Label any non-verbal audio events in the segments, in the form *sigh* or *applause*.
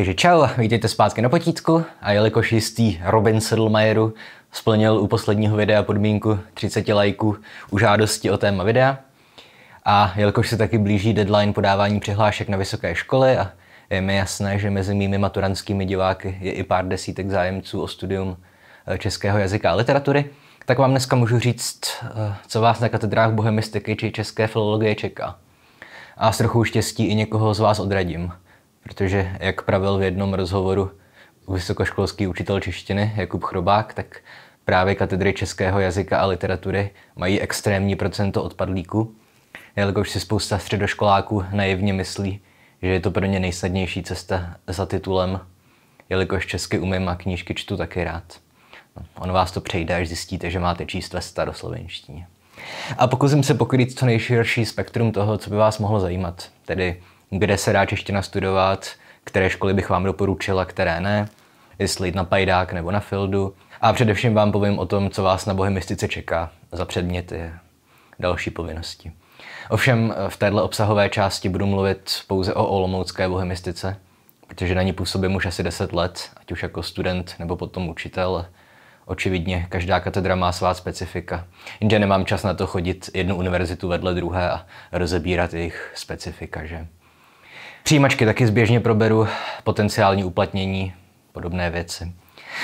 Takže čau, vítejte zpátky na potítku a jelikož jistý Robin Sedlmajeru splnil u posledního videa podmínku 30 lajků u žádosti o téma videa a jelikož se taky blíží deadline podávání přihlášek na vysoké školy a je mi jasné, že mezi mými maturantskými diváky je i pár desítek zájemců o studium eh, českého jazyka a literatury, tak vám dneska můžu říct, eh, co vás na katedrách bohemistiky či české filologie čeká. A s trochou štěstí i někoho z vás odradím. Protože, jak pravil v jednom rozhovoru vysokoškolský učitel češtiny Jakub Chrobák, tak právě katedry českého jazyka a literatury mají extrémní procento odpadlíků, jelikož si spousta středoškoláků naivně myslí, že je to pro ně nejsnadnější cesta za titulem, jelikož česky umím a knížky čtu taky rád. No, on vás to přejde, až zjistíte, že máte číst ve staroslovenštině. A pokusím se pokrýt co nejširší spektrum toho, co by vás mohlo zajímat, tedy kde se dá čeština studovat, které školy bych vám doporučila, které ne, jestli jít na Pajdák nebo na Fildu. A především vám povím o tom, co vás na bohemistice čeká za předměty další povinnosti. Ovšem v této obsahové části budu mluvit pouze o olomoucké bohemistice, protože na ní působím už asi 10 let, ať už jako student nebo potom učitel. Očividně každá katedra má svá specifika, jenže nemám čas na to chodit jednu univerzitu vedle druhé a rozebírat jejich specifika, že? Přijímačky taky zběžně proberu, potenciální uplatnění, podobné věci.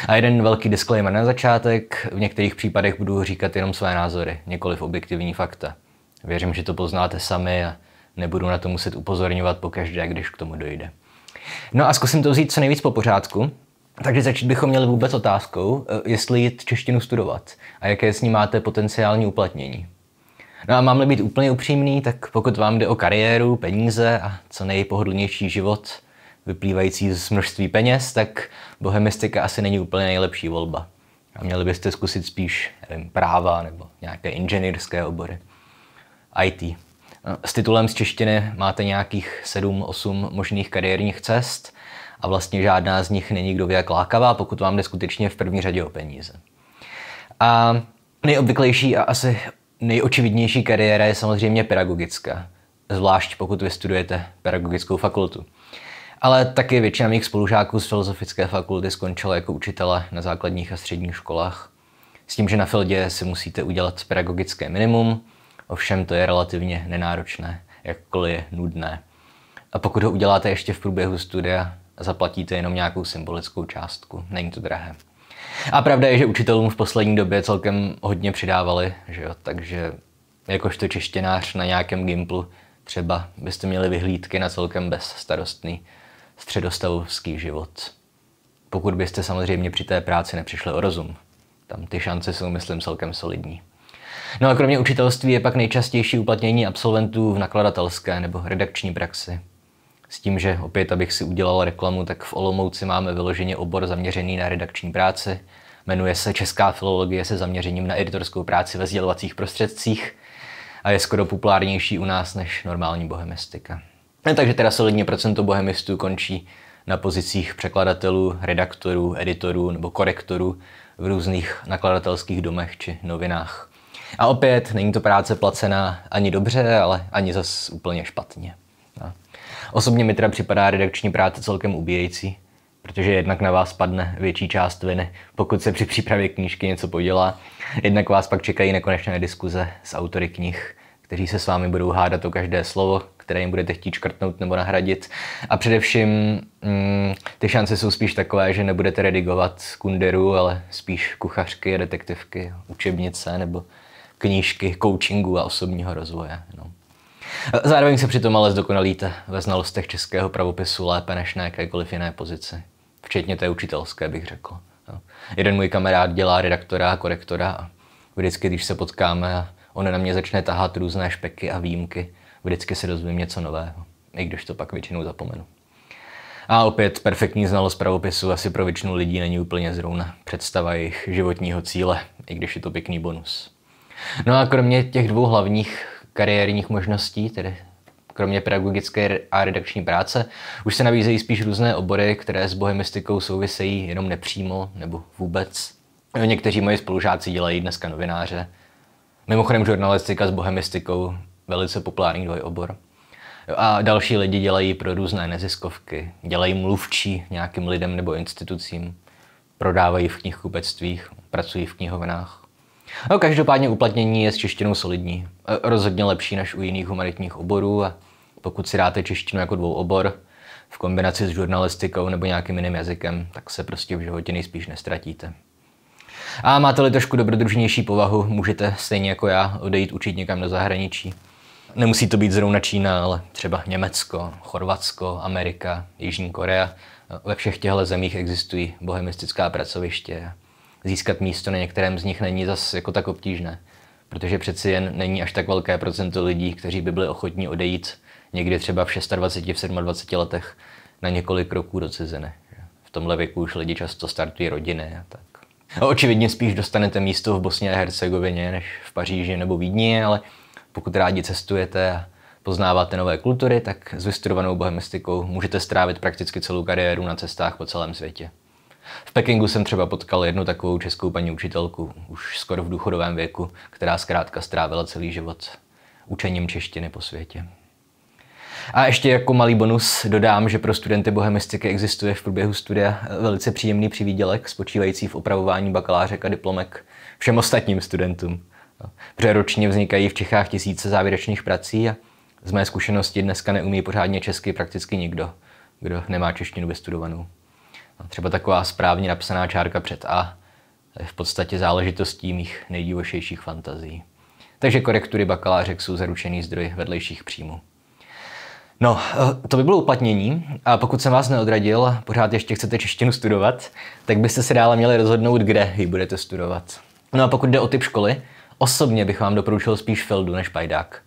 A jeden velký disclaimer na začátek, v některých případech budu říkat jenom své názory, nikoliv objektivní fakta. Věřím, že to poznáte sami a nebudu na to muset upozorňovat pokaždé, když k tomu dojde. No a zkusím to vzít co nejvíc po pořádku. Takže začít bychom měli vůbec otázkou, eh, jestli jít češtinu studovat a jaké s ní máte potenciální uplatnění. No a mám-li být úplně upřímný, tak pokud vám jde o kariéru, peníze a co nejpohodlnější život vyplývající z množství peněz, tak bohemistika asi není úplně nejlepší volba. A měli byste zkusit spíš nevím, práva nebo nějaké inženýrské obory. IT. No, s titulem z češtiny máte nějakých 7-8 možných kariérních cest a vlastně žádná z nich není kdo jak lákavá, pokud vám jde skutečně v první řadě o peníze. A nejobvyklejší a asi Nejočividnější kariéra je samozřejmě pedagogická, zvlášť pokud vystudujete pedagogickou fakultu. Ale taky většina mých spolužáků z filozofické fakulty skončila jako učitele na základních a středních školách. S tím, že na Fildě si musíte udělat pedagogické minimum, ovšem to je relativně nenáročné, jakkoliv je nudné. A pokud ho uděláte ještě v průběhu studia, zaplatíte jenom nějakou symbolickou částku, není to drahé. A pravda je, že učitelům v poslední době celkem hodně přidávali, že jo? takže jakožto češtěnář na nějakém gimplu třeba byste měli vyhlídky na celkem bezstarostný středostavovský život. Pokud byste samozřejmě při té práci nepřišli o rozum. Tam ty šance jsou, myslím, celkem solidní. No a kromě učitelství je pak nejčastější uplatnění absolventů v nakladatelské nebo redakční praxi. S tím, že opět, abych si udělal reklamu, tak v Olomouci máme vyloženě obor zaměřený na redakční práci. Jmenuje se Česká filologie se zaměřením na editorskou práci ve sdělovacích prostředcích a je skoro populárnější u nás než normální bohemistika. A no, takže teda solidně procento bohemistů končí na pozicích překladatelů, redaktorů, editorů nebo korektorů v různých nakladatelských domech či novinách. A opět, není to práce placená ani dobře, ale ani zas úplně špatně. No. Osobně mi teda připadá redakční práce celkem ubíjející, protože jednak na vás padne větší část viny, pokud se při přípravě knížky něco podělá. Jednak vás pak čekají nekonečné diskuze s autory knih, kteří se s vámi budou hádat o každé slovo, které jim budete chtít škrtnout nebo nahradit. A především mm, ty šance jsou spíš takové, že nebudete redigovat kunderu, ale spíš kuchařky, detektivky, učebnice nebo knížky coachingu a osobního rozvoje. No. Zároveň se přitom ale zdokonalíte ve znalostech českého pravopisu lépe než na jakékoliv jiné pozici. Včetně té učitelské, bych řekl. Jeden můj kamarád dělá redaktora a korektora a vždycky, když se potkáme on na mě začne tahat různé špeky a výjimky, vždycky se dozvím něco nového, i když to pak většinou zapomenu. A opět perfektní znalost pravopisu asi pro většinu lidí není úplně zrovna představa jejich životního cíle, i když je to pěkný bonus. No a kromě těch dvou hlavních kariérních možností, tedy kromě pedagogické a redakční práce, už se nabízejí spíš různé obory, které s bohemistikou souvisejí jenom nepřímo nebo vůbec. Někteří moji spolužáci dělají dneska novináře. Mimochodem žurnalistika s bohemistikou, velice populární dvojobor. A další lidi dělají pro různé neziskovky, dělají mluvčí nějakým lidem nebo institucím, prodávají v knihkupectvích, pracují v knihovnách. No každopádně uplatnění je s češtinou solidní. E, rozhodně lepší než u jiných humanitních oborů a pokud si dáte češtinu jako obor v kombinaci s žurnalistikou nebo nějakým jiným jazykem, tak se prostě v životě nejspíš nestratíte. A máte-li trošku dobrodružnější povahu, můžete stejně jako já odejít učit někam do zahraničí. Nemusí to být zrovna Čína, ale třeba Německo, Chorvatsko, Amerika, Jižní Korea. E, ve všech těchto zemích existují bohemistická pracoviště získat místo na některém z nich není zas jako tak obtížné. Protože přeci jen není až tak velké procento lidí, kteří by byli ochotní odejít někdy třeba v 26, v 27 letech na několik roků do ciziny. V tomhle věku už lidi často startují rodiny a tak. A no, očividně spíš dostanete místo v Bosně a Hercegovině než v Paříži nebo Vídni, ale pokud rádi cestujete a poznáváte nové kultury, tak s vystudovanou bohemistikou můžete strávit prakticky celou kariéru na cestách po celém světě. V Pekingu jsem třeba potkal jednu takovou českou paní učitelku, už skoro v důchodovém věku, která zkrátka strávila celý život učením češtiny po světě. A ještě jako malý bonus dodám, že pro studenty bohemistiky existuje v průběhu studia velice příjemný přivídělek, spočívající v opravování bakalářek a diplomek všem ostatním studentům. Přeročně ročně vznikají v Čechách tisíce závěrečných prací a z mé zkušenosti dneska neumí pořádně česky prakticky nikdo, kdo nemá češtinu vystudovanou. Třeba taková správně napsaná čárka před A je v podstatě záležitostí mých nejdivošejších fantazí. Takže korektury bakalářek jsou zaručený zdroj vedlejších příjmů. No, eh, to by bylo uplatnění. A pokud jsem vás neodradil, pořád ještě chcete češtinu studovat, tak byste se dále měli rozhodnout, kde ji budete studovat. No a pokud jde o typ školy, osobně bych vám doporučil spíš Feldu než Pajdák.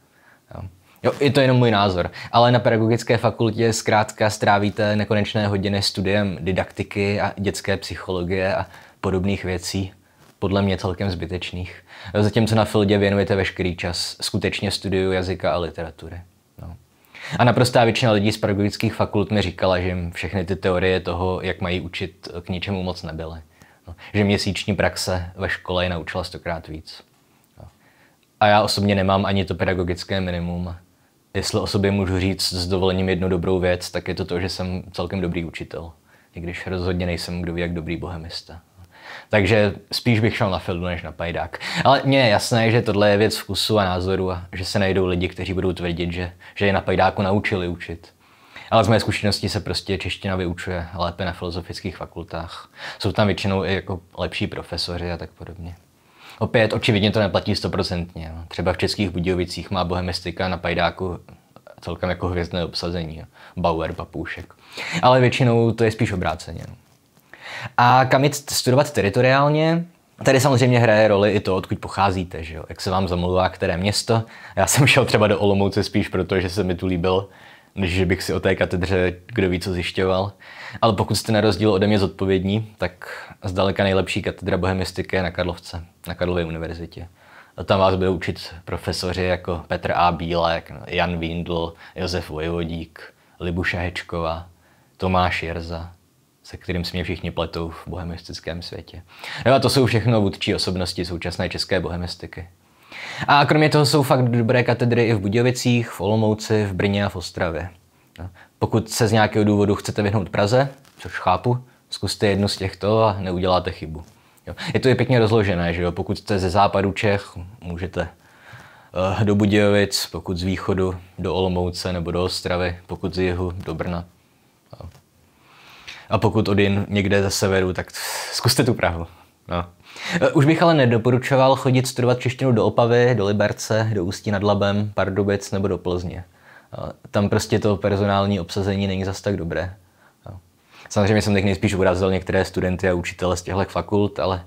Jo, je to jenom můj názor, ale na pedagogické fakultě zkrátka strávíte nekonečné hodiny studiem didaktiky a dětské psychologie a podobných věcí, podle mě celkem zbytečných. Zatímco na Fildě věnujete veškerý čas skutečně studiu jazyka a literatury. No. A naprostá většina lidí z pedagogických fakult mi říkala, že jim všechny ty teorie toho, jak mají učit, k ničemu moc nebyly. No. Že měsíční praxe ve škole je naučila stokrát víc. No. A já osobně nemám ani to pedagogické minimum jestli o sobě můžu říct s dovolením jednu dobrou věc, tak je to to, že jsem celkem dobrý učitel. I když rozhodně nejsem kdo ví jak dobrý bohemista. Takže spíš bych šel na feldu než na Pajdák. Ale mně je jasné, že tohle je věc vkusu a názoru a že se najdou lidi, kteří budou tvrdit, že, že je na Pajdáku naučili učit. Ale z mé zkušenosti se prostě čeština vyučuje lépe na filozofických fakultách. Jsou tam většinou i jako lepší profesoři a tak podobně. Opět, očividně to neplatí stoprocentně. No. Třeba v Českých Budějovicích má bohemistika na Pajdáku celkem jako hvězdné obsazení. Bauer, Papoušek. Ale většinou to je spíš obráceně. No. A kam jít studovat teritoriálně? Tady samozřejmě hraje roli i to, odkud pocházíte, že jo? jak se vám zamluvá které město. Já jsem šel třeba do Olomouce spíš proto, že se mi tu líbil než že bych si o té katedře kdo ví co zjišťoval. Ale pokud jste na rozdíl ode mě zodpovědní, tak zdaleka nejlepší katedra bohemistiky je na Karlovce, na Karlově univerzitě. A tam vás budou učit profesoři jako Petr A. Bílek, Jan Windl, Josef Vojvodík, Libuša Hečková, Tomáš Jerza, se kterým jsme mě všichni pletou v bohemistickém světě. No a to jsou všechno vůdčí osobnosti současné české bohemistiky. A kromě toho jsou fakt dobré katedry i v Budějovicích, v Olomouci, v Brně a v Ostravě. No, pokud se z nějakého důvodu chcete vyhnout Praze, což chápu, zkuste jednu z těchto a neuděláte chybu. Jo. Je to i pěkně rozložené, že jo? Pokud jste ze západu Čech, můžete uh, do Budějovic, pokud z východu do Olomouce nebo do Ostravy, pokud z jihu do Brna. Jo. A pokud odin někde ze severu, tak zkuste tu Prahu. No. Eh, už bych ale nedoporučoval chodit studovat češtinu do Opavy, do Liberce, do Ústí nad Labem, Pardubic nebo do Plzně. Eh, tam prostě to personální obsazení není zas tak dobré. Eh, samozřejmě jsem teď nejspíš urazil některé studenty a učitele z těchto fakult, ale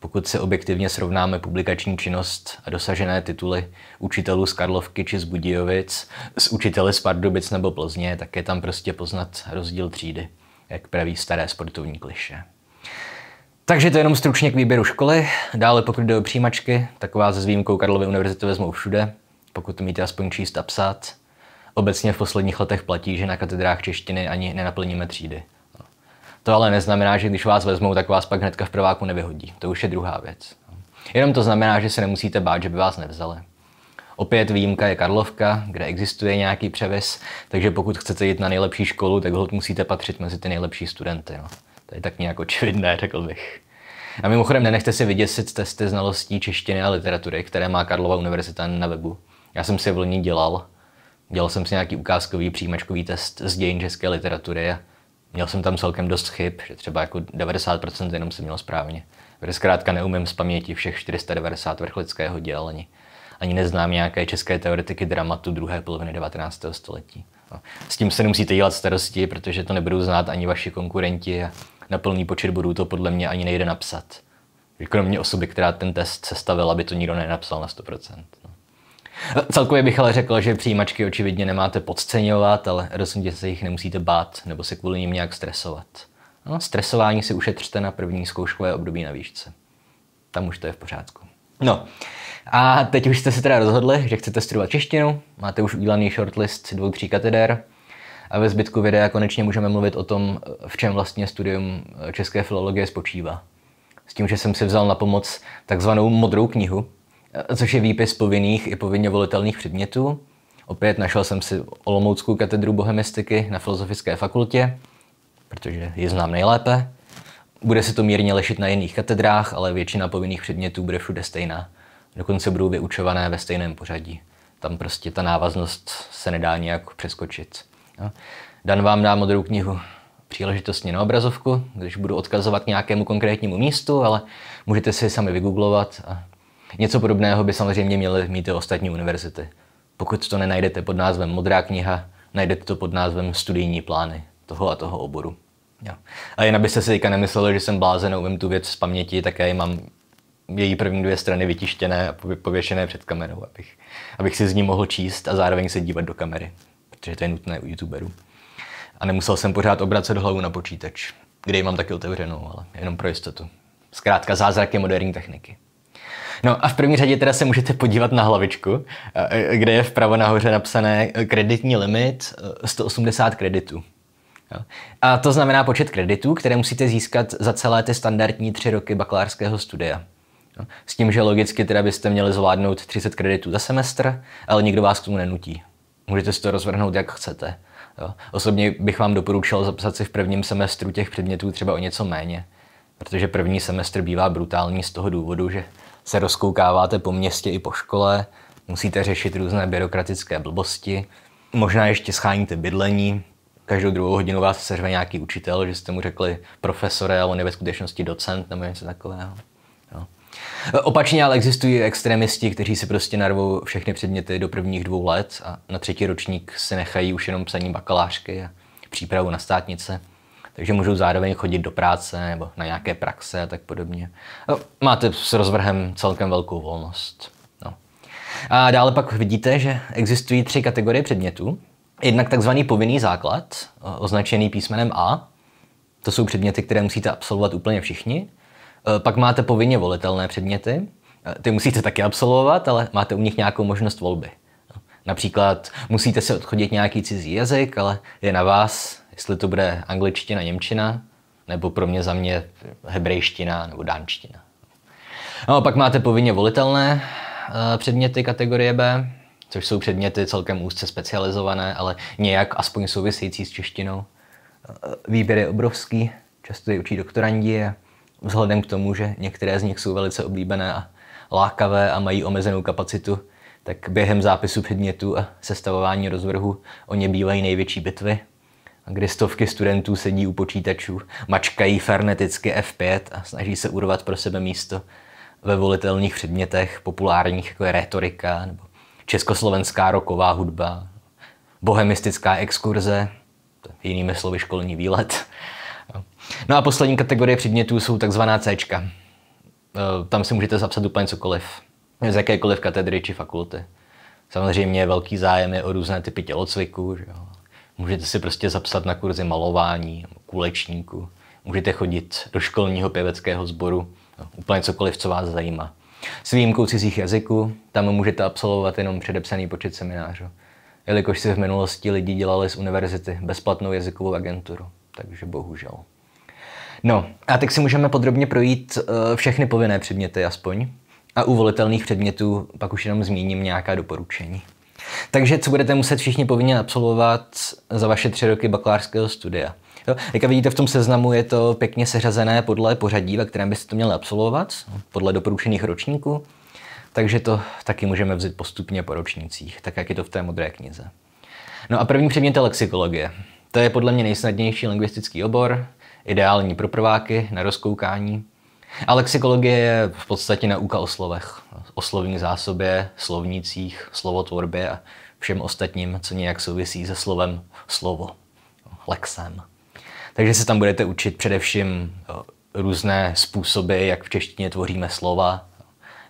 pokud se objektivně srovnáme publikační činnost a dosažené tituly učitelů z Karlovky či z Budějovic s učiteli z Pardubic nebo Plzně, tak je tam prostě poznat rozdíl třídy, jak praví staré sportovní kliše. Takže to je jenom stručně k výběru školy. Dále pokud jde o přijímačky, taková se s výjimkou Karlovy univerzity vezmou všude, pokud to umíte aspoň číst a psát. Obecně v posledních letech platí, že na katedrách češtiny ani nenaplníme třídy. To ale neznamená, že když vás vezmou, tak vás pak hnedka v prváku nevyhodí. To už je druhá věc. Jenom to znamená, že se nemusíte bát, že by vás nevzali. Opět výjimka je Karlovka, kde existuje nějaký převis, takže pokud chcete jít na nejlepší školu, tak hod musíte patřit mezi ty nejlepší studenty. No. To je tak nějak očividné, řekl bych. A mimochodem, nenechte si vyděsit testy znalostí češtiny a literatury, které má Karlova univerzita na webu. Já jsem si v loni dělal. Dělal jsem si nějaký ukázkový přijímačkový test z dějin české literatury a měl jsem tam celkem dost chyb, že třeba jako 90% jenom jsem měl správně. Protože zkrátka neumím z paměti všech 490 vrchlického děl ani, ani neznám nějaké české teoretiky dramatu druhé poloviny 19. století. No. S tím se nemusíte dělat starosti, protože to nebudou znát ani vaši konkurenti a na plný počet bodů to podle mě ani nejde napsat. Kromě osoby, která ten test sestavila, aby to nikdo nenapsal na 100%. No. Celkově bych ale řekl, že přijímačky očividně nemáte podceňovat, ale rozhodně se jich nemusíte bát nebo se kvůli nim nějak stresovat. No, stresování si ušetřte na první zkouškové období na výšce. Tam už to je v pořádku. No, a teď už jste se teda rozhodli, že chcete studovat češtinu, máte už udělaný shortlist dvou, tří kateder, a ve zbytku videa konečně můžeme mluvit o tom, v čem vlastně studium eh, české filologie spočívá. S tím, že jsem si vzal na pomoc takzvanou modrou knihu, eh, což je výpis povinných i povinně volitelných předmětů. Opět našel jsem si Olomouckou katedru bohemistiky na Filozofické fakultě, protože ji znám nejlépe. Bude se to mírně lešit na jiných katedrách, ale většina povinných předmětů bude všude stejná. Dokonce budou vyučované ve stejném pořadí. Tam prostě ta návaznost se nedá nějak přeskočit. Jo. No. Dan vám dá modrou knihu příležitostně na obrazovku, když budu odkazovat k nějakému konkrétnímu místu, ale můžete si sami vygooglovat. A něco podobného by samozřejmě měly mít i ostatní univerzity. Pokud to nenajdete pod názvem Modrá kniha, najdete to pod názvem Studijní plány toho a toho oboru. Jo. A jen abyste si teďka nemysleli, že jsem blázen a umím tu věc z paměti, tak já ji mám její první dvě strany vytištěné a pověšené před kamerou, abych, abych si z ní mohl číst a zároveň se dívat do kamery protože to je nutné u youtuberů. A nemusel jsem pořád obracet hlavu na počítač, kde ji mám taky otevřenou, ale jenom pro jistotu. Zkrátka zázrak je moderní techniky. No a v první řadě teda se můžete podívat na hlavičku, eh, kde je vpravo nahoře napsané eh, kreditní limit 180 eh, kreditů. A to znamená počet kreditů, které musíte získat za celé ty standardní tři roky bakalářského studia. S tím, že logicky teda byste měli zvládnout 30 kreditů za semestr, ale nikdo vás k tomu nenutí. Můžete si to rozvrhnout, jak chcete. Jo. Osobně bych vám doporučil zapsat si v prvním semestru těch předmětů třeba o něco méně, protože první semestr bývá brutální z toho důvodu, že se rozkoukáváte po městě i po škole, musíte řešit různé byrokratické blbosti, možná ještě scháníte bydlení, každou druhou hodinu vás seřve nějaký učitel, že jste mu řekli profesore a on je ve skutečnosti docent nebo něco takového. Opačně ale existují extremisti, kteří si prostě narvou všechny předměty do prvních dvou let a na třetí ročník si nechají už jenom psaní bakalářky a přípravu na státnice. Takže můžou zároveň chodit do práce nebo na nějaké praxe a tak podobně. No, máte s rozvrhem celkem velkou volnost. No. A dále pak vidíte, že existují tři kategorie předmětů. Jednak takzvaný povinný základ, označený písmenem A. To jsou předměty, které musíte absolvovat úplně všichni. Eh, pak máte povinně volitelné předměty, eh, ty musíte taky absolvovat, ale máte u nich nějakou možnost volby. Například musíte se odchodit nějaký cizí jazyk, ale je na vás, jestli to bude angličtina, němčina, nebo pro mě za mě hebrejština nebo dánština. No a pak máte povinně volitelné eh, předměty kategorie B, což jsou předměty celkem úzce specializované, ale nějak aspoň související s češtinou. Výběr je obrovský, často je učí doktorandi a vzhledem k tomu, že některé z nich jsou velice oblíbené a lákavé a mají omezenou kapacitu, tak během zápisu předmětu a sestavování rozvrhu o ně bývají největší bitvy, kdy stovky studentů sedí u počítačů, mačkají ferneticky F5 a snaží se urvat pro sebe místo ve volitelných předmětech populárních, jako je retorika nebo československá roková hudba, bohemistická exkurze, jinými slovy školní výlet, No a poslední kategorie předmětů jsou takzvaná C. Eh, tam si můžete zapsat úplně cokoliv, z jakékoliv katedry či fakulty. Samozřejmě velký zájem je o různé typy tělocviku. Že jo? Můžete si prostě zapsat na kurzy malování, kulečníku. Můžete chodit do školního pěveckého sboru, no, úplně cokoliv, co vás zajímá. S výjimkou cizích jazyků, tam můžete absolvovat jenom předepsaný počet seminářů, jelikož si v minulosti lidi dělali z univerzity bezplatnou jazykovou agenturu, takže bohužel. No, a tak si můžeme podrobně projít eh, všechny povinné předměty aspoň. A u volitelných předmětů pak už jenom zmíním nějaká doporučení. Takže co budete muset všichni povinně absolvovat za vaše tři roky bakalářského studia? Jo? Jak vidíte v tom seznamu, je to pěkně seřazené podle pořadí, ve kterém byste to měli absolvovat, podle doporučených ročníků. Takže to taky můžeme vzít postupně po ročnících, tak jak je to v té modré knize. No a první předmět je lexikologie. To je podle mě nejsnadnější lingvistický obor, ideální pro prváky na rozkoukání. A lexikologie je v podstatě nauka o slovech, o slovní zásobě, slovnících, slovotvorbě a všem ostatním, co nějak souvisí se slovem slovo, lexem. Takže se tam budete učit především eh, různé způsoby, jak v češtině tvoříme slova,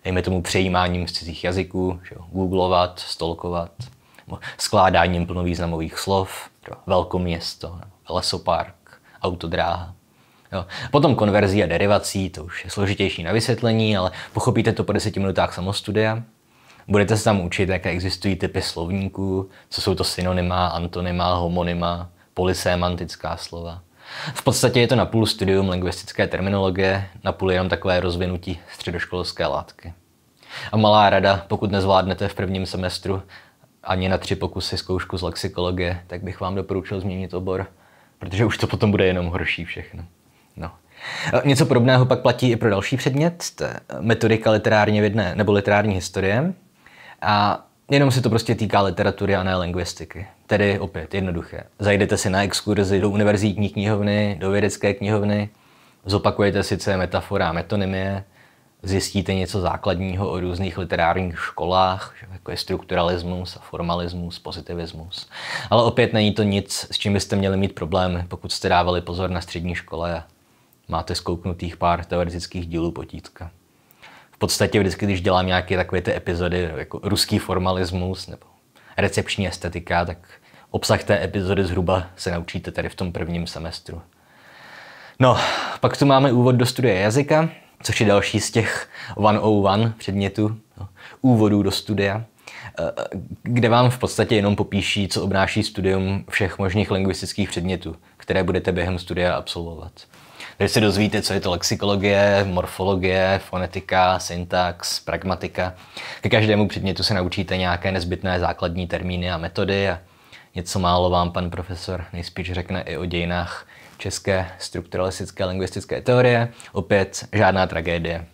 dejme tomu přejímáním z cizích jazyků, že jo, googlovat, stolkovat, skládáním plnovýznamových slov, velkoměsto, lesopark, autodráha. Jo. Potom konverzí a derivací, to už je složitější na vysvětlení, ale pochopíte to po deseti minutách samostudia. Budete se tam učit, jaké existují typy slovníků, co jsou to synonyma, antonyma, homonyma, polysémantická slova. V podstatě je to na půl studium lingvistické terminologie, na půl jenom takové rozvinutí středoškolské látky. A malá rada, pokud nezvládnete v prvním semestru ani na tři pokusy zkoušku z lexikologie, tak bych vám doporučil změnit obor protože už to potom bude jenom horší všechno. No. E, něco podobného pak platí i pro další předmět, e, metodika literárně vědné nebo literární historie. A jenom se to prostě týká literatury a ne lingvistiky. Tedy opět jednoduché. Zajdete si na exkurzi do univerzitní knihovny, do vědecké knihovny, zopakujete sice metafora a metonymie, zjistíte něco základního o různých literárních školách, jako je strukturalismus a formalismus, pozitivismus. Ale opět není to nic, s čím byste měli mít problém, pokud jste dávali pozor na střední škole a máte zkouknutých pár teoretických dílů potítka. V podstatě vždycky, když dělám nějaké takové ty epizody, jako ruský formalismus nebo recepční estetika, tak obsah té epizody zhruba se naučíte tady v tom prvním semestru. No, pak tu máme úvod do studie jazyka, což je další z těch 101 předmětů, no, úvodů do studia, eh, kde vám v podstatě jenom popíší, co obnáší studium všech možných lingvistických předmětů, které budete během studia absolvovat. Takže se dozvíte, co je to lexikologie, morfologie, fonetika, syntax, pragmatika. Ke každému předmětu se naučíte nějaké nezbytné základní termíny a metody a něco málo vám pan profesor nejspíš řekne i o dějinách české strukturalistické lingvistické teorie. Opět žádná tragédie.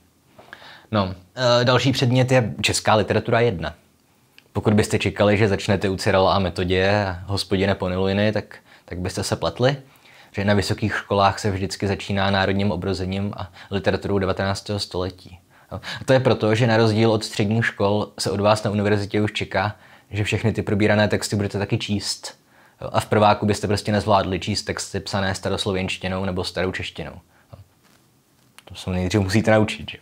No, e, další předmět je česká literatura 1. Pokud byste čekali, že začnete u Cyrala a metodě hospodine Poniluiny, tak, tak byste se pletli, že na vysokých školách se vždycky začíná národním obrozením a literaturou 19. století. No, a to je proto, že na rozdíl od středních škol se od vás na univerzitě už čeká, že všechny ty probírané texty budete taky číst a v prváku byste prostě nezvládli číst texty psané staroslověnštinou nebo starou češtinou. No. To se nejdřív musíte naučit, že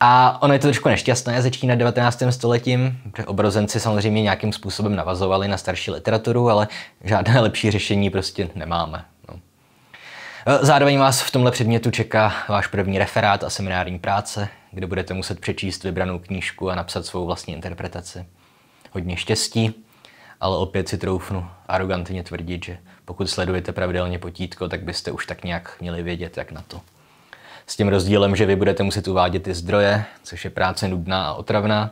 A ono je to trošku nešťastné začínat 19. stoletím, protože obrozenci samozřejmě nějakým způsobem navazovali na starší literaturu, ale žádné lepší řešení prostě nemáme. No. E, zároveň vás v tomhle předmětu čeká váš první referát a seminární práce, kde budete muset přečíst vybranou knížku a napsat svou vlastní interpretaci. Hodně štěstí, ale opět si troufnu arrogantně tvrdit, že pokud sledujete pravidelně potítko, tak byste už tak nějak měli vědět, jak na to. S tím rozdílem, že vy budete muset uvádět ty zdroje, což je práce nudná a otravná,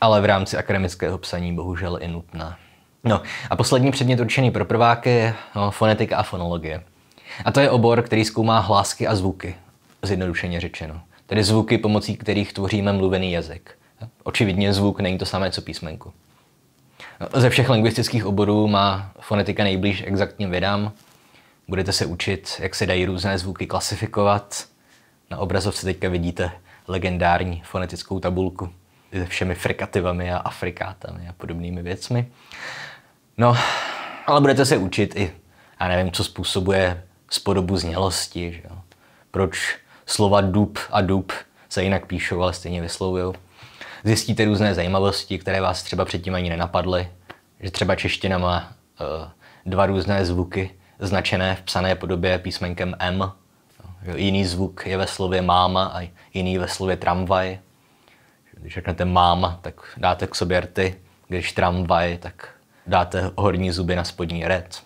ale v rámci akademického psaní bohužel i nutná. No a poslední předmět určený pro prváky je no, fonetika a fonologie. A to je obor, který zkoumá hlásky a zvuky, zjednodušeně řečeno. Tedy zvuky, pomocí kterých tvoříme mluvený jazyk. Očividně zvuk není to samé, co písmenku. Ze všech lingvistických oborů má fonetika nejblíž exaktním vědám. Budete se učit, jak se dají různé zvuky klasifikovat. Na obrazovce teďka vidíte legendární fonetickou tabulku se všemi frikativami a afrikátami a podobnými věcmi. No, ale budete se učit i, já nevím, co způsobuje spodobu znělosti, že jo? proč slova dub a dub se jinak píšou, ale stejně vyslovují zjistíte různé zajímavosti, které vás třeba předtím ani nenapadly, že třeba čeština má eh, dva různé zvuky značené v psané podobě písmenkem M. Jiný zvuk je ve slově máma a jiný ve slově tramvaj. Když řeknete máma, tak dáte k sobě rty, když tramvaj, tak dáte horní zuby na spodní red.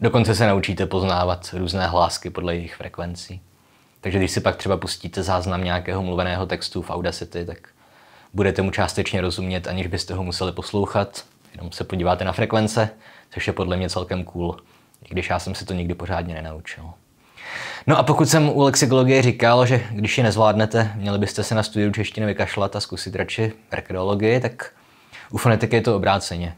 Dokonce se naučíte poznávat různé hlásky podle jejich frekvencí. Takže když si pak třeba pustíte záznam nějakého mluveného textu v Audacity, tak budete mu částečně rozumět, aniž byste ho museli poslouchat, jenom se podíváte na frekvence, což je podle mě celkem cool, i když já jsem si to nikdy pořádně nenaučil. No a pokud jsem u lexikologie říkal, že když ji nezvládnete, měli byste se na studiu češtiny vykašlat a zkusit radši rekreologii, tak u fonetiky je to obráceně.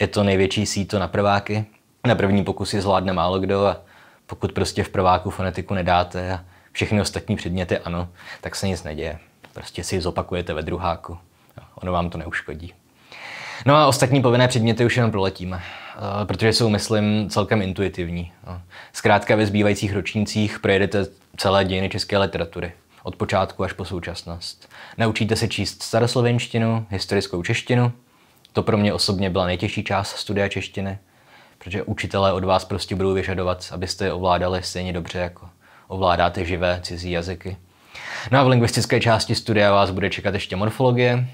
Je to největší síto na prváky. Na první pokus ji zvládne málo kdo a pokud prostě v prváku fonetiku nedáte a všechny ostatní předměty ano, tak se nic neděje. Prostě si zopakujete ve druháku. Ono vám to neuškodí. No a ostatní povinné předměty už jenom proletíme, eh, protože jsou, myslím, celkem intuitivní. Zkrátka ve zbývajících ročnících projedete celé dějiny české literatury, od počátku až po současnost. Naučíte se číst staroslovenštinu, historickou češtinu. To pro mě osobně byla nejtěžší část studia češtiny, protože učitelé od vás prostě budou vyžadovat, abyste je ovládali stejně dobře, jako ovládáte živé cizí jazyky. No a v lingvistické části studia vás bude čekat ještě morfologie,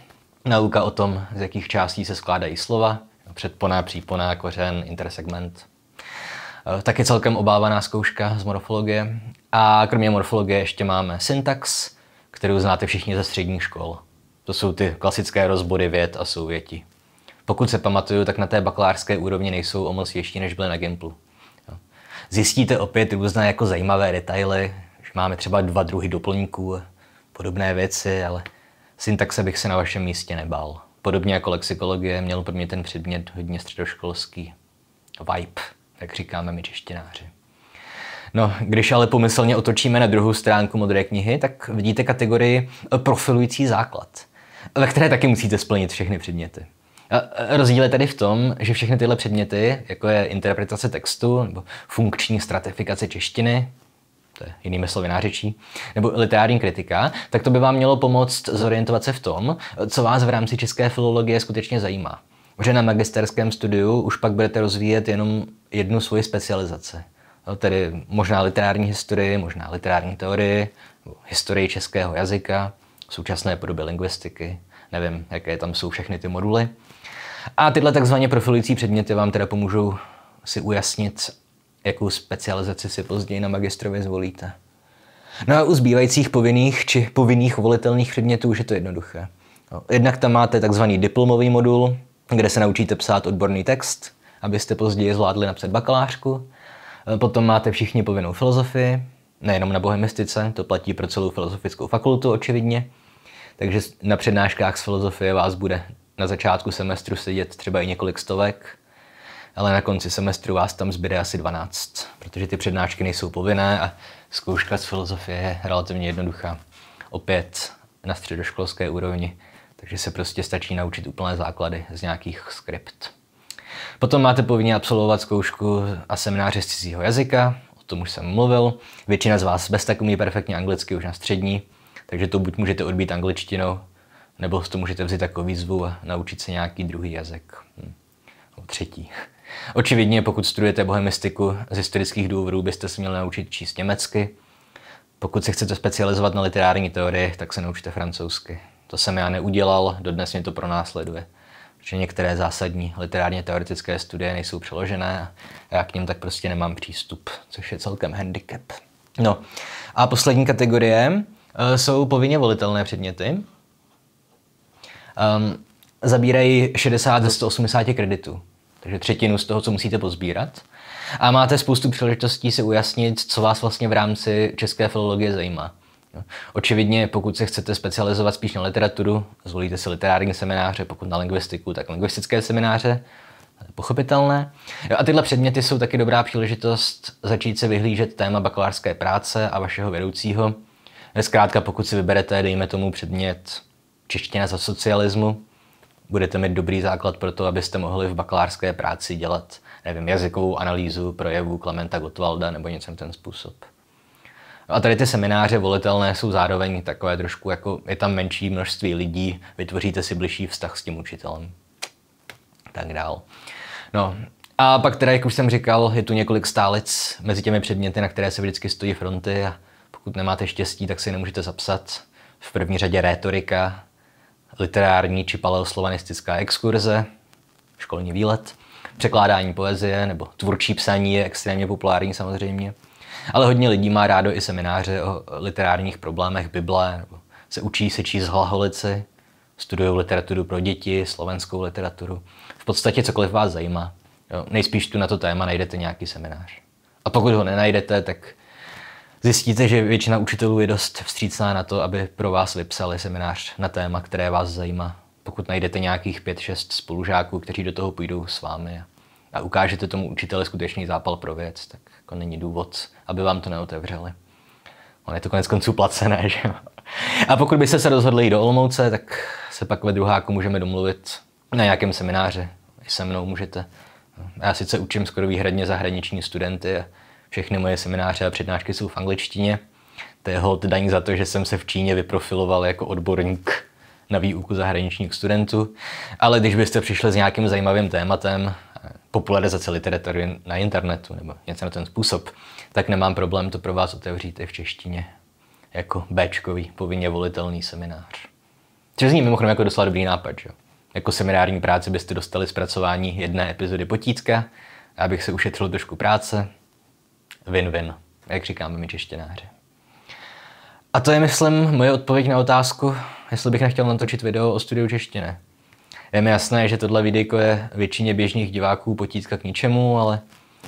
nauka o tom, z jakých částí se skládají slova, předpona, přípona, kořen, intersegment. Eh, Taky celkem obávaná zkouška z morfologie. A kromě morfologie ještě máme syntax, kterou znáte všichni ze středních škol. To jsou ty klasické rozbory vět a souvětí. Pokud se pamatuju, tak na té bakalářské úrovni nejsou o moc ještě, než byly na Gimplu. Zjistíte opět různé jako zajímavé detaily, že máme třeba dva druhy doplňků, podobné věci, ale syntaxe bych se na vašem místě nebal. Podobně jako lexikologie měl pro mě ten předmět hodně středoškolský vibe, jak říkáme my češtináři. No, když ale pomyslně otočíme na druhou stránku modré knihy, tak vidíte kategorii profilující základ, ve které taky musíte splnit všechny předměty. A rozdíl je tady v tom, že všechny tyhle předměty, jako je interpretace textu nebo funkční stratifikace češtiny, to je jinými slovy nářečí, nebo literární kritika, tak to by vám mělo pomoct zorientovat se v tom, co vás v rámci české filologie skutečně zajímá. Že na magisterském studiu už pak budete rozvíjet jenom jednu svoji specializaci. No, tedy možná literární historii, možná literární teorii, historii českého jazyka, současné podoby lingvistiky, nevím, jaké tam jsou všechny ty moduly. A tyhle takzvaně profilující předměty vám teda pomůžou si ujasnit jakou specializaci si později na magistrově zvolíte. No a u zbývajících povinných či povinných volitelných předmětů už je to jednoduché. No, jednak tam máte takzvaný diplomový modul, kde se naučíte psát odborný text, abyste později zvládli napsat bakalářku. E, potom máte všichni povinnou filozofii, nejenom na bohemistice, to platí pro celou filozofickou fakultu očividně. Takže na přednáškách z filozofie vás bude na začátku semestru sedět třeba i několik stovek ale na konci semestru vás tam zbyde asi 12, protože ty přednášky nejsou povinné a zkouška z filozofie je relativně jednoduchá. Opět na středoškolské úrovni, takže se prostě stačí naučit úplné základy z nějakých skript. Potom máte povinně absolvovat zkoušku a semináře z cizího jazyka, o tom už jsem mluvil. Většina z vás bez tak umí perfektně anglicky už na střední, takže to buď můžete odbít angličtinou, nebo to můžete vzít jako výzvu a naučit se nějaký druhý jazyk. Hm. Třetí. Očividně, pokud studujete bohemistiku z historických důvodů, byste se měli naučit číst německy. Pokud se chcete specializovat na literární teorie, tak se naučte francouzsky. To jsem já neudělal, dodnes mě to pronásleduje. Protože některé zásadní literárně teoretické studie nejsou přeložené a já k ním tak prostě nemám přístup, což je celkem handicap. No a poslední kategorie eh, jsou povinně volitelné předměty. Um, zabírají 60 ze 180 kreditů takže třetinu z toho, co musíte pozbírat. A máte spoustu příležitostí si ujasnit, co vás vlastně v rámci české filologie zajímá. Očividně, pokud se chcete specializovat spíš na literaturu, zvolíte si literární semináře, pokud na lingvistiku, tak lingvistické semináře, pochopitelné. A tyhle předměty jsou taky dobrá příležitost začít se vyhlížet téma bakalářské práce a vašeho vedoucího. Zkrátka, pokud si vyberete, dejme tomu předmět čeština za socialismu, budete mít dobrý základ pro to, abyste mohli v bakalářské práci dělat, nevím, jazykovou analýzu projevu Klementa Gottwalda nebo něco ten způsob. No a tady ty semináře volitelné jsou zároveň takové trošku jako je tam menší množství lidí, vytvoříte si bližší vztah s tím učitelem. Tak dál. No, a pak teda, jak už jsem říkal, je tu několik stálic mezi těmi předměty, na které se vždycky stojí fronty a pokud nemáte štěstí, tak si nemůžete zapsat. V první řadě rétorika, literární či paleoslovanistická exkurze, školní výlet, překládání poezie nebo tvůrčí psaní je extrémně populární samozřejmě. Ale hodně lidí má rádo i semináře o literárních problémech Bible, nebo se učí se číst hlaholici, studují literaturu pro děti, slovenskou literaturu. V podstatě cokoliv vás zajímá. Jo, nejspíš tu na to téma najdete nějaký seminář. A pokud ho nenajdete, tak Zjistíte, že většina učitelů je dost vstřícná na to, aby pro vás vypsali seminář na téma, které vás zajímá. Pokud najdete nějakých 5-6 spolužáků, kteří do toho půjdou s vámi a ukážete tomu učiteli skutečný zápal pro věc, tak jako není důvod, aby vám to neotevřeli. On je to konec konců placené, *laughs* že A pokud byste se rozhodli jít do Olmouce, tak se pak ve druháku můžeme domluvit na nějakém semináře. I se mnou můžete. Já sice učím skoro výhradně zahraniční studenty, všechny moje semináře a přednášky jsou v angličtině. To je hod daní za to, že jsem se v Číně vyprofiloval jako odborník na výuku zahraničních studentů. Ale když byste přišli s nějakým zajímavým tématem, popularizace literatury na internetu nebo něco na ten způsob, tak nemám problém to pro vás otevřít i v češtině jako Bčkový povinně volitelný seminář. Což zní mimochodem jako docela dobrý nápad, že? Jako seminární práci byste dostali zpracování jedné epizody potícka, abych se ušetřil trošku práce, win-win, jak říkáme my češtináři. A to je, myslím, moje odpověď na otázku, jestli bych nechtěl natočit video o studiu češtiny. Je mi jasné, že tohle videjko je většině běžných diváků potítka k ničemu, ale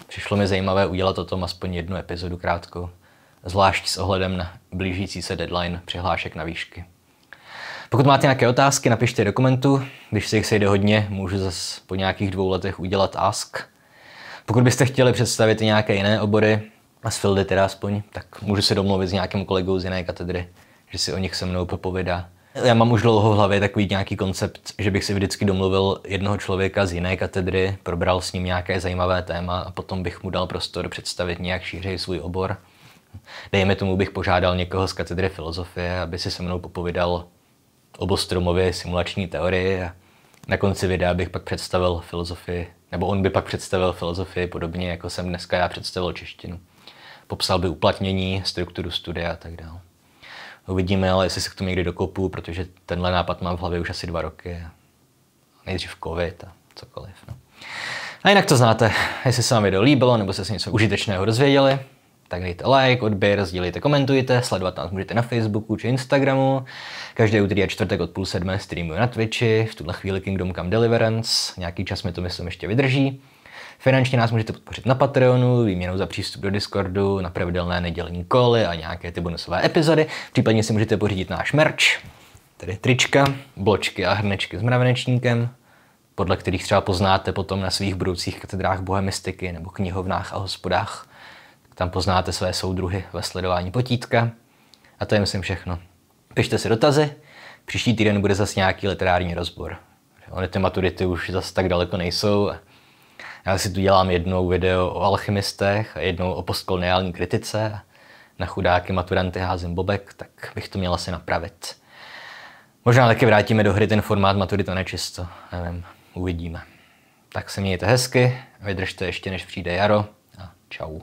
přišlo mi zajímavé udělat o tom aspoň jednu epizodu krátkou, zvlášť s ohledem na blížící se deadline přihlášek na výšky. Pokud máte nějaké otázky, napište do komentu. Když se jich sejde hodně, můžu zase po nějakých dvou letech udělat ask. Pokud byste chtěli představit nějaké jiné obory, a s Fildy teda aspoň, tak můžu se domluvit s nějakým kolegou z jiné katedry, že si o nich se mnou popovídá. Já mám už dlouho v hlavě takový nějaký koncept, že bych si vždycky domluvil jednoho člověka z jiné katedry, probral s ním nějaké zajímavé téma a potom bych mu dal prostor představit nějak šířej svůj obor. Dejme tomu, bych požádal někoho z katedry filozofie, aby si se mnou popovídal o Bostromově simulační teorii a na konci videa bych pak představil filozofii nebo on by pak představil filozofii podobně, jako jsem dneska já představil češtinu. Popsal by uplatnění, strukturu studia a tak dále. Uvidíme, ale jestli se k tomu někdy dokopu, protože tenhle nápad mám v hlavě už asi dva roky. Nejdřív covid a cokoliv. No. A jinak to znáte, jestli se vám video líbilo, nebo jste si něco užitečného dozvěděli, tak dejte like, odběr, sdílejte, komentujte, sledovat nás můžete na Facebooku či Instagramu. Každé úterý a čtvrtek od půl sedmé streamuju na Twitchi, v tuhle chvíli Kingdom Come Deliverance, nějaký čas mi to myslím ještě vydrží. Finančně nás můžete podpořit na Patreonu, výměnou za přístup do Discordu, na pravidelné nedělní koly a nějaké ty bonusové epizody. Případně si můžete pořídit náš merch, tedy trička, bločky a hrnečky s mravenečníkem, podle kterých třeba poznáte potom na svých budoucích katedrách bohemistiky nebo knihovnách a hospodách. Tam poznáte své soudruhy ve sledování potítka. A to je, myslím, všechno. Pište si dotazy, příští týden bude zase nějaký literární rozbor. Ony ty maturity už zase tak daleko nejsou. Já si tu dělám jednou video o alchymistech a jednou o postkoloniální kritice. Na chudáky maturanty házím bobek, tak bych to měl asi napravit. Možná taky vrátíme do hry ten formát maturita nečisto. Nevím, uvidíme. Tak se mějte hezky, vydržte ještě než přijde jaro a čau.